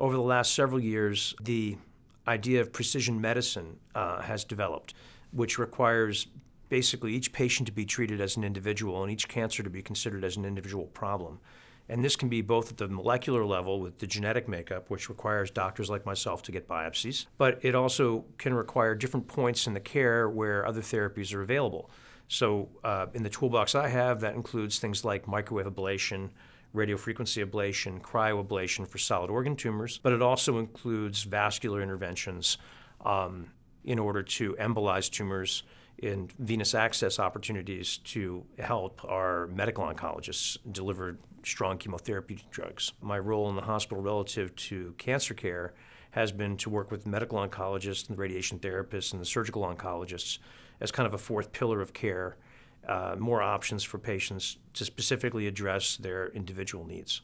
over the last several years, the idea of precision medicine uh, has developed, which requires basically each patient to be treated as an individual and each cancer to be considered as an individual problem. And this can be both at the molecular level with the genetic makeup, which requires doctors like myself to get biopsies, but it also can require different points in the care where other therapies are available. So, uh, in the toolbox I have, that includes things like microwave ablation, radiofrequency ablation, cryoablation for solid organ tumors, but it also includes vascular interventions um, in order to embolize tumors and venous access opportunities to help our medical oncologists deliver strong chemotherapy drugs. My role in the hospital relative to cancer care has been to work with medical oncologists and the radiation therapists and the surgical oncologists as kind of a fourth pillar of care uh, more options for patients to specifically address their individual needs.